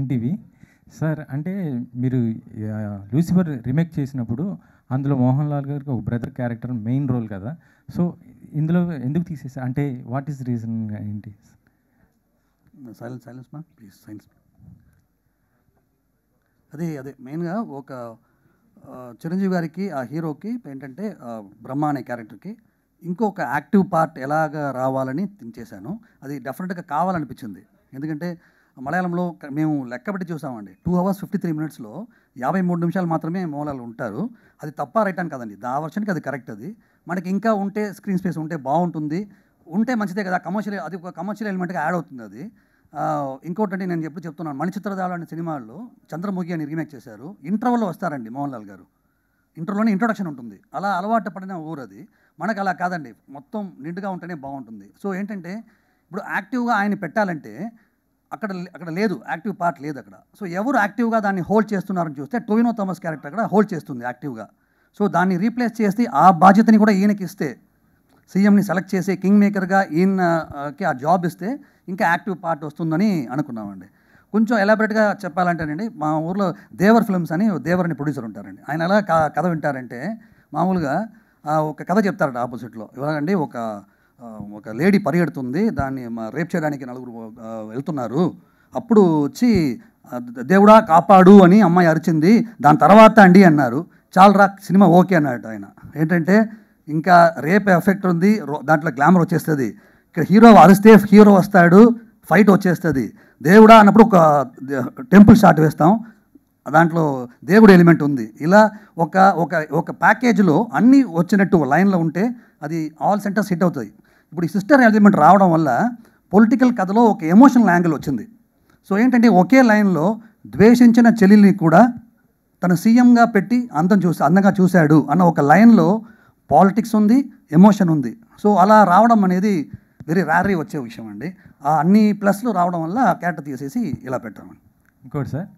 NTV sir అంటే మీరు Lucifer remake చేసినప్పుడు అందులో మోహన్ లాల్ గారికి ఒక బ్రదర్ క్యారెక్టర్ మెయిన్ రోల్ కదా సో ఇందులో ఎందుకు తీసేసా అంటే వాట్ ఈస్ రీజన్ ఏంటి సైలెన్స్ సైలెన్స్ మా ప్లీజ్ అదే అదే మెయిన్గా ఒక చిరంజీవి గారికి ఆ హీరోకి ఏంటంటే బ్రహ్మ అనే క్యారెక్టర్కి ఇంకొక యాక్టివ్ పార్ట్ ఎలాగ రావాలని చేశాను అది డెఫినెట్గా కావాలనిపించింది ఎందుకంటే మలయాళంలో మేము లెక్కబెట్టి చూసామండి టూ అవర్స్ ఫిఫ్టీ త్రీ మినిట్స్లో యాభై మూడు నిమిషాలు మాత్రమే మూలాలు ఉంటారు అది తప్ప రైట్ అని కదండి దా వర్షన్కి అది కరెక్ట్ అది మనకి ఇంకా ఉంటే స్క్రీన్ స్పేస్ ఉంటే బాగుంటుంది ఉంటే మంచిదే కదా కమర్షియల్ అది ఒక కమర్షియల్ ఎలిమెంట్గా యాడ్ అవుతుంది అది ఇంకోటండి నేను ఎప్పుడు చెప్తున్నాను మణిచిత్రదాలు అనే సినిమాల్లో చంద్రముఖి అని రీమేక్ చేశారు ఇంటర్వల్లో వస్తారండి మోహన్ లాల్ గారు ఇంటర్లోనే ఇంట్రొడక్షన్ ఉంటుంది అలా అలవాటు పడిన ఊరు అది మనకు అలా కాదండి మొత్తం నిండుగా ఉంటేనే బాగుంటుంది సో ఏంటంటే ఇప్పుడు యాక్టివ్గా ఆయన పెట్టాలంటే అక్కడ అక్కడ లేదు యాక్టివ్ పార్ట్ లేదు అక్కడ సో ఎవరు యాక్టివ్గా దాన్ని హోల్డ్ చేస్తున్నారని చూస్తే టోవినో థమస్ క్యారెక్టర్ అక్కడ హోల్డ్ చేస్తుంది యాక్టివ్గా సో దాన్ని రీప్లేస్ చేసి ఆ బాధ్యతని కూడా ఈయనకి ఇస్తే సీఎంని సెలెక్ట్ చేసి కింగ్ మేకర్గా ఈయనకి ఆ జాబ్ ఇస్తే ఇంకా యాక్టివ్ పార్ట్ వస్తుందని అనుకున్నామండి కొంచెం ఎలాబరేట్గా చెప్పాలంటేనండి మా ఊర్లో దేవర్ ఫిల్మ్స్ అని దేవర్ అని ప్రొడ్యూసర్ ఉంటారండి ఆయన ఎలా కథ వింటారంటే మామూలుగా ఒక కథ చెప్తారట ఆపోజిట్లో ఇవ్వాలండి ఒక ఒక లేడీ పరిగెడుతుంది దాన్ని రేప్ చేయడానికి నలుగురు వెళ్తున్నారు అప్పుడు వచ్చి దేవుడా కాపాడు అని అమ్మాయి అరిచింది దాని తర్వాత అండి అన్నారు చాలా రా సినిమా ఓకే అన్నాడు ఆయన ఏంటంటే ఇంకా రేప్ ఎఫెక్ట్ ఉంది దాంట్లో గ్లామర్ వచ్చేస్తుంది ఇక్కడ హీరో అరిస్తే హీరో వస్తాడు ఫైట్ వచ్చేస్తుంది దేవుడా అన్నప్పుడు ఒక టెంపుల్ షాట్ వేస్తాం దాంట్లో దేవుడు ఎలిమెంట్ ఉంది ఇలా ఒక ఒక ఒక ప్యాకేజ్లో అన్నీ వచ్చినట్టు లైన్లో ఉంటే అది ఆల్ సెంటర్స్ హిట్ అవుతాయి ఇప్పుడు ఈ సిస్టర్ ఎలిమెంట్ రావడం వల్ల పొలిటికల్ కథలో ఒక ఎమోషనల్ యాంగిల్ వచ్చింది సో ఏంటంటే ఒకే లైన్లో ద్వేషించిన చెల్లిని కూడా తను సీఎంగా పెట్టి అందం చూసి అందంగా చూశాడు అన్న ఒక లైన్లో పాలిటిక్స్ ఉంది ఎమోషన్ ఉంది సో అలా రావడం అనేది వెరీ ర్యారీ వచ్చే విషయం అండి ఆ అన్ని ప్లస్లు రావడం వల్ల క్యారెక్టర్ తీసేసి ఇలా పెట్టామండి ఇంకోటి సార్